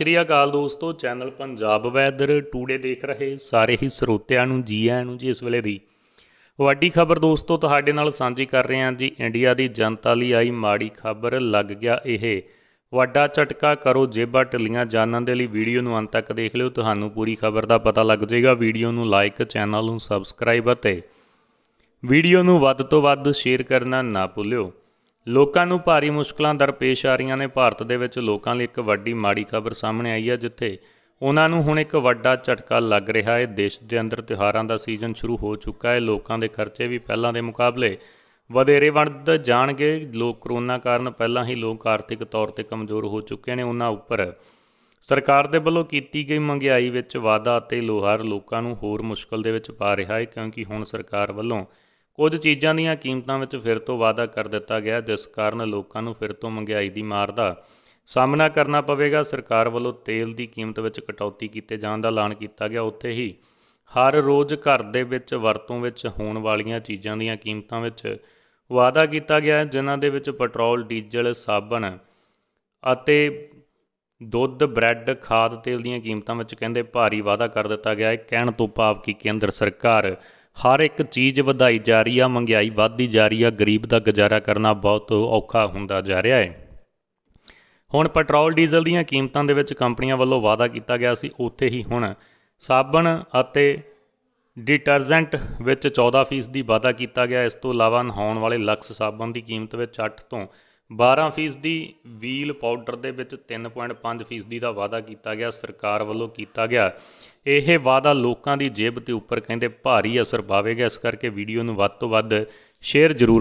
ਸ੍ਰੀ ਅਕਾਲ ਦੋਸਤੋ channel Punjab weather today ਦੇਖ ਰਹੇ ਸਾਰੇ ਹੀ ਸਰੋਤਿਆਂ ਨੂੰ ਜੀ ਆਇਆਂ ਨੂੰ ਜੀ ਇਸ ਵੇਲੇ ਦੀ ਵੱਡੀ ਖਬਰ ਦੋਸਤੋ ਤੁਹਾਡੇ ਨਾਲ ਸਾਂਝੀ ਕਰ ਰਹੇ ਹਾਂ ਜੀ ਇੰਡੀਆ ਦੀ ਜਨਤਾ ਲਈ ਆਈ ਮਾੜੀ ਖਬਰ ਲੱਗ ਗਿਆ ਇਹ ਵੱਡਾ ਝਟਕਾ ਕਰੋ ਜੇਬਾਂ ਢਿੱਲੀਆਂ ਜਾਨਾਂ ਦੇ ਲਈ ਵੀਡੀਓ ਨੂੰ ਅੰਤ ਤੱਕ ਦੇਖ ਲਿਓ ਤੁਹਾਨੂੰ ਪੂਰੀ ਖਬਰ ਦਾ ਪਤਾ ਲੱਗ ਜਾਏਗਾ ਵੀਡੀਓ ਨੂੰ ਲਾਈਕ ਚੈਨਲ ਨੂੰ ਸਬਸਕ੍ਰਾਈਬ ਅਤੇ ਵੀਡੀਓ ਨੂੰ ਵੱਧ ਤੋਂ ਵੱਧ ਸ਼ੇਅਰ ਕਰਨਾ ਨਾ ਭੁੱਲਿਓ ਲੋਕਾਂ ਨੂੰ ਭਾਰੀ ਮੁਸ਼ਕਲਾਂ ਦਰਪੇਸ਼ ਆ ਰਹੀਆਂ ਨੇ ਭਾਰਤ ਦੇ ਵਿੱਚ ਲੋਕਾਂ ਲਈ ਇੱਕ ਵੱਡੀ ਮਾੜੀ ਖਬਰ ਸਾਹਮਣੇ ਆਈ ਹੈ ਜਿੱਥੇ ਉਹਨਾਂ ਨੂੰ ਹੁਣ ਇੱਕ ਵੱਡਾ ਝਟਕਾ ਲੱਗ ਰਿਹਾ ਹੈ ਦੇਸ਼ ਦੇ ਅੰਦਰ ਤਿਹਾਰਾਂ ਦਾ ਸੀਜ਼ਨ ਸ਼ੁਰੂ ਹੋ ਚੁੱਕਾ ਹੈ ਲੋਕਾਂ ਦੇ ਖਰਚੇ ਵੀ ਪਹਿਲਾਂ ਦੇ ਮੁਕਾਬਲੇ ਵਧੇਰੇ ਵੱਧ ਜਾਣਗੇ ਲੋਕ ਕਰੋਨਾ ਕਾਰਨ ਪਹਿਲਾਂ ਹੀ ਲੋਕ ਆਰਥਿਕ ਤੌਰ ਤੇ ਕਮਜ਼ੋਰ ਹੋ ਚੁੱਕੇ ਨੇ ਉਹਨਾਂ ਉੱਪਰ ਸਰਕਾਰ ਦੇ ਵੱਲੋਂ ਕੀਤੀ ਗਈ ਮੰਗਾਈ ਵਿੱਚ ਵਾਧਾ ਅਤੇ ਲੋਹਾਰ ਲੋਕਾਂ ਨੂੰ ਹੋਰ ਮੁਸ਼ਕਲ ਦੇ ਵਿੱਚ ਪਾ ਰਿਹਾ ਹੈ ਕਿਉਂਕਿ ਹੁਣ ਸਰਕਾਰ ਵੱਲੋਂ ਕੁਝ ਚੀਜ਼ਾਂ ਦੀਆਂ ਕੀਮਤਾਂ ਵਿੱਚ ਫਿਰ ਤੋਂ ਵਾਅਦਾ ਕਰ ਦਿੱਤਾ ਗਿਆ ਜਿਸ ਕਾਰਨ ਲੋਕਾਂ ਨੂੰ ਫਿਰ ਤੋਂ ਮਹਿੰਗਾਈ ਦੀ ਮਾਰ ਦਾ ਸਾਹਮਣਾ ਕਰਨਾ ਪਵੇਗਾ ਸਰਕਾਰ ਵੱਲੋਂ ਤੇਲ ਦੀ ਕੀਮਤ ਵਿੱਚ ਕਟੌਤੀ ਕੀਤੇ ਜਾਣ ਦਾ ਐਲਾਨ ਕੀਤਾ ਗਿਆ ਉੱਥੇ ਹੀ ਹਰ ਰੋਜ਼ ਘਰ ਦੇ ਵਿੱਚ ਵਰਤੋਂ ਵਿੱਚ ਹੋਣ ਵਾਲੀਆਂ ਚੀਜ਼ਾਂ ਦੀਆਂ ਕੀਮਤਾਂ ਵਿੱਚ ਵਾਅਦਾ ਕੀਤਾ ਗਿਆ ਜਿਨ੍ਹਾਂ ਦੇ ਵਿੱਚ ਪੈਟਰੋਲ ਡੀਜ਼ਲ ਸਾਬਣ ਅਤੇ ਦੁੱਧ ਬ੍ਰੈਡ ਖਾਦ ਤੇਲ ਦੀਆਂ ਕੀਮਤਾਂ ਵਿੱਚ ਕਹਿੰਦੇ ਭਾਰੀ ਵਾਅਦਾ ਕਰ ਦਿੱਤਾ ਗਿਆ ਹੈ ਕਹਿਣ ਤੋਂ ਭਾਵ ਕਿ ਕੇਂਦਰ ਸਰਕਾਰ ਹਰ ਇੱਕ ਚੀਜ਼ ਵਧਾਈ ਜਾ ਰਹੀ ਆ ਮਹਿੰਗਾਈ ਵਧਦੀ ਜਾ ਰਹੀ ਆ ਗਰੀਬ ਦਾ ਗੁਜ਼ਾਰਾ ਕਰਨਾ ਬਹੁਤ ਔਖਾ ਹੁੰਦਾ ਜਾ ਰਿਹਾ ਹੈ ਹੁਣ ਪੈਟਰੋਲ ਡੀਜ਼ਲ ਦੀਆਂ ਕੀਮਤਾਂ ਦੇ ਵਿੱਚ ਕੰਪਨੀਆਂ ਵੱਲੋਂ ਵਾਅਦਾ ਕੀਤਾ ਗਿਆ ਸੀ ਉੱਥੇ ਹੀ ਹੁਣ ਸਾਬਣ ਅਤੇ ਡਿਟਰਜੈਂਟ ਵਿੱਚ 14% ਦੀ ਵਾਅਦਾ ਕੀਤਾ ਗਿਆ ਇਸ ਤੋਂ ਇਲਾਵਾ ਨਹਾਉਣ ਵਾਲੇ ਲਕਸ ਸਾਬਣ ਦੀ ਕੀਮਤ ਵਿੱਚ 8 ਤੋਂ 12% ਵੀਲ ਪਾਊਡਰ ਦੇ ਵਿੱਚ 3.5% ਦਾ ਵਾਅਦਾ ਕੀਤਾ ਗਿਆ ਸਰਕਾਰ ਵੱਲੋਂ ਕੀਤਾ ਗਿਆ ਇਹ ਵਾਅਦਾ ਲੋਕਾਂ ਦੀ ਜੇਬ ਤੇ ਉੱਪਰ ਕਹਿੰਦੇ ਭਾਰੀ ਅਸਰ ਪਾਵੇਗਾ ਇਸ ਕਰਕੇ ਵੀਡੀਓ ਨੂੰ ਵੱਧ ਤੋਂ ਵੱਧ ਸ਼ੇਅਰ ਜ਼ਰੂਰ